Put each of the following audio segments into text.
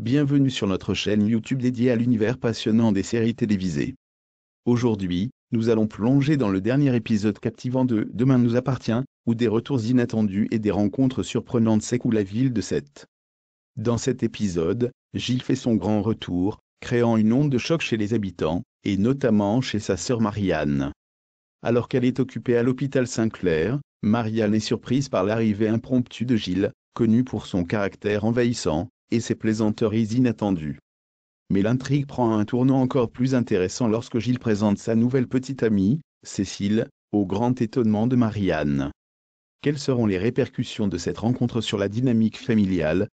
Bienvenue sur notre chaîne YouTube dédiée à l'univers passionnant des séries télévisées. Aujourd'hui, nous allons plonger dans le dernier épisode captivant de Demain nous appartient, où des retours inattendus et des rencontres surprenantes secouent la ville de Sète. Dans cet épisode, Gilles fait son grand retour, créant une onde de choc chez les habitants, et notamment chez sa sœur Marianne. Alors qu'elle est occupée à l'hôpital Saint-Clair, Marianne est surprise par l'arrivée impromptue de Gilles, connu pour son caractère envahissant, et ses plaisanteries inattendues. Mais l'intrigue prend un tournant encore plus intéressant lorsque Gilles présente sa nouvelle petite amie, Cécile, au grand étonnement de Marianne. Quelles seront les répercussions de cette rencontre sur la dynamique familiale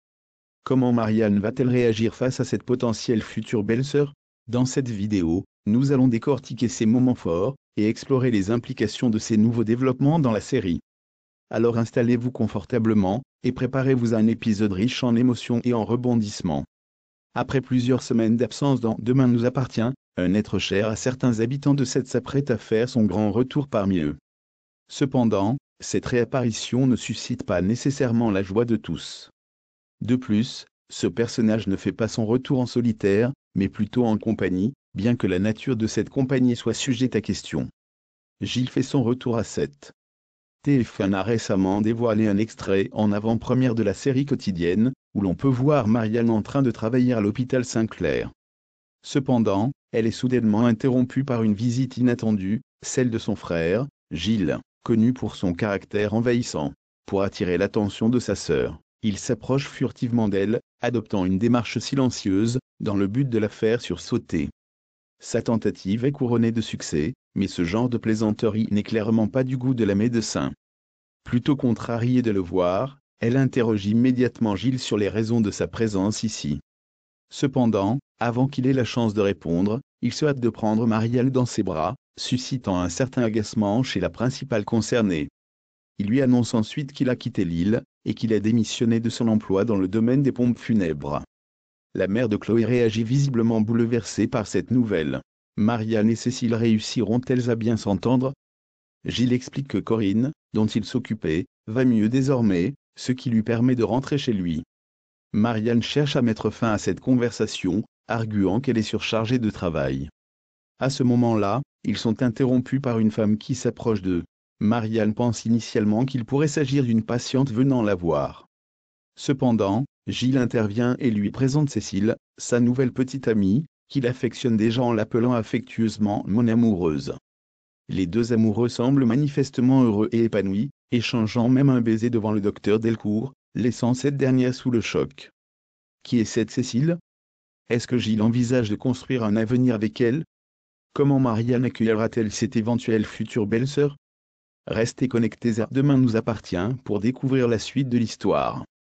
Comment Marianne va-t-elle réagir face à cette potentielle future belle-sœur Dans cette vidéo, nous allons décortiquer ces moments forts et explorer les implications de ces nouveaux développements dans la série alors installez-vous confortablement, et préparez-vous à un épisode riche en émotions et en rebondissements. Après plusieurs semaines d'absence dans Demain nous appartient, un être cher à certains habitants de cette s'apprête à faire son grand retour parmi eux. Cependant, cette réapparition ne suscite pas nécessairement la joie de tous. De plus, ce personnage ne fait pas son retour en solitaire, mais plutôt en compagnie, bien que la nature de cette compagnie soit sujette à question. Gilles fait son retour à Sète. TF1 a récemment dévoilé un extrait en avant-première de la série quotidienne, où l'on peut voir Marianne en train de travailler à l'hôpital Saint-Clair. Cependant, elle est soudainement interrompue par une visite inattendue, celle de son frère, Gilles, connu pour son caractère envahissant. Pour attirer l'attention de sa sœur, il s'approche furtivement d'elle, adoptant une démarche silencieuse, dans le but de la faire sursauter. Sa tentative est couronnée de succès, mais ce genre de plaisanterie n'est clairement pas du goût de la médecin. Plutôt contrariée de le voir, elle interroge immédiatement Gilles sur les raisons de sa présence ici. Cependant, avant qu'il ait la chance de répondre, il se hâte de prendre Marielle dans ses bras, suscitant un certain agacement chez la principale concernée. Il lui annonce ensuite qu'il a quitté l'île, et qu'il a démissionné de son emploi dans le domaine des pompes funèbres. La mère de Chloé réagit visiblement bouleversée par cette nouvelle. Marianne et Cécile réussiront-elles à bien s'entendre Gilles explique que Corinne, dont il s'occupait, va mieux désormais, ce qui lui permet de rentrer chez lui. Marianne cherche à mettre fin à cette conversation, arguant qu'elle est surchargée de travail. À ce moment-là, ils sont interrompus par une femme qui s'approche d'eux. Marianne pense initialement qu'il pourrait s'agir d'une patiente venant la voir. Cependant, Gilles intervient et lui présente Cécile, sa nouvelle petite amie, qu'il affectionne déjà en l'appelant affectueusement mon amoureuse. Les deux amoureux semblent manifestement heureux et épanouis, échangeant même un baiser devant le docteur Delcourt, laissant cette dernière sous le choc. Qui est cette Cécile Est-ce que Gilles envisage de construire un avenir avec elle Comment Marianne accueillera-t-elle cette éventuelle future belle-sœur Restez connectés à Demain nous appartient pour découvrir la suite de l'histoire.